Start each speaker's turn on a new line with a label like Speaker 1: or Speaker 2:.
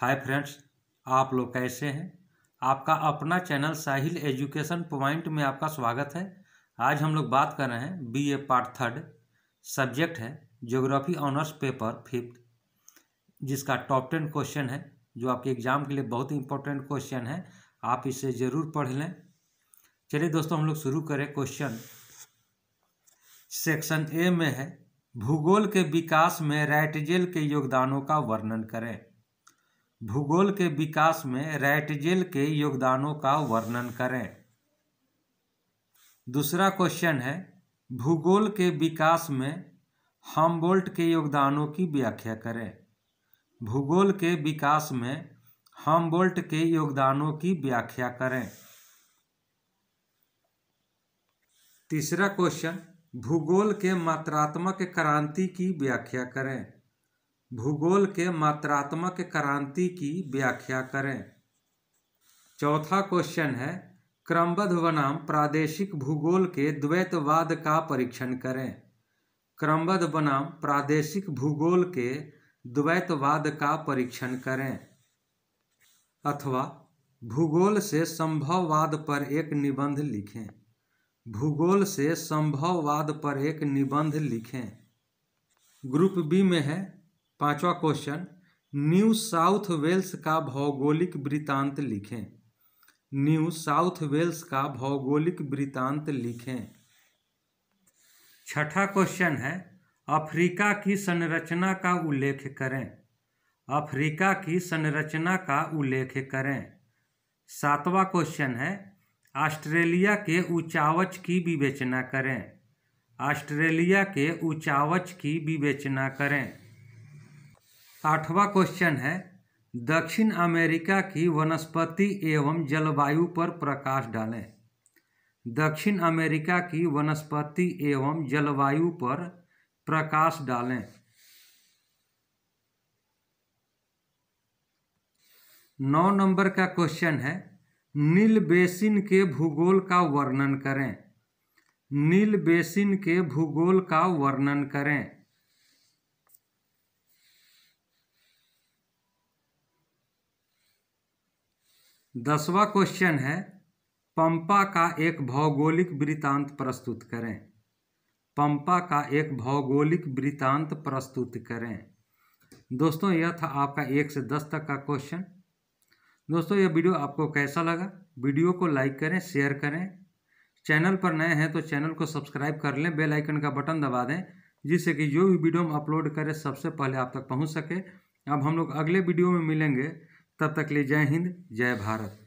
Speaker 1: hi friends आप लोग कैसे हैं आपका अपना चैनल साहिल एजुकेशन पॉइंट में आपका स्वागत है आज हम लोग बात कर रहे हैं B A part third subject है ज्योग्राफी ऑनर्स पेपर फिफ्थ जिसका टॉप टेन क्वेश्चन है जो आपके एग्ज़ाम के लिए बहुत ही इंपॉर्टेंट क्वेश्चन है आप इसे ज़रूर पढ़ लें चलिए दोस्तों हम लोग शुरू करें क्वेश्चन सेक्शन ए में है भूगोल के विकास में राइटजेल के योगदानों का वर्णन करें भूगोल के विकास में रैटजेल के योगदानों का वर्णन करें दूसरा क्वेश्चन है भूगोल के विकास में हम्बोल्ट के योगदानों की व्याख्या करें भूगोल के विकास में हमबोल्ट के योगदानों की व्याख्या करें तीसरा क्वेश्चन भूगोल के मात्रात्मक क्रांति की व्याख्या करें भूगोल के मात्रात्मक क्रांति की व्याख्या करें चौथा क्वेश्चन है क्रमबद्ध बनाम प्रादेशिक भूगोल के द्वैतवाद का परीक्षण करें क्रमबद्ध बनाम प्रादेशिक भूगोल के द्वैतवाद का परीक्षण करें अथवा भूगोल से संभववाद पर एक निबंध लिखें भूगोल से संभववाद पर एक निबंध लिखें ग्रुप बी में है पांचवा क्वेश्चन न्यू साउथ वेल्स का भौगोलिक वृतांत लिखें न्यू साउथ वेल्स का भौगोलिक वृतांत लिखें छठा क्वेश्चन है अफ्रीका की संरचना का उल्लेख करें अफ्रीका की संरचना का उल्लेख करें सातवां क्वेश्चन है ऑस्ट्रेलिया के उचावच की विवेचना करें ऑस्ट्रेलिया के उचावच की विवेचना करें आठवां क्वेश्चन है दक्षिण अमेरिका की वनस्पति एवं जलवायु पर प्रकाश डालें दक्षिण अमेरिका की वनस्पति एवं जलवायु पर प्रकाश डालें नौ नंबर का क्वेश्चन है नील बेसिन के भूगोल का वर्णन करें नील बेसिन के भूगोल का वर्णन करें दसवा क्वेश्चन है पंपा का एक भौगोलिक वृतांत प्रस्तुत करें पंपा का एक भौगोलिक वृतांत प्रस्तुत करें दोस्तों यह था आपका एक से दस तक का क्वेश्चन दोस्तों यह वीडियो आपको कैसा लगा वीडियो को लाइक करें शेयर करें चैनल पर नए हैं तो चैनल को सब्सक्राइब कर लें बेल आइकन का बटन दबा दें जिससे कि जो भी वीडियो हम अपलोड करें सबसे पहले आप तक पहुंच सके अब हम लोग अगले वीडियो में मिलेंगे तब तक ले जय हिंद जय भारत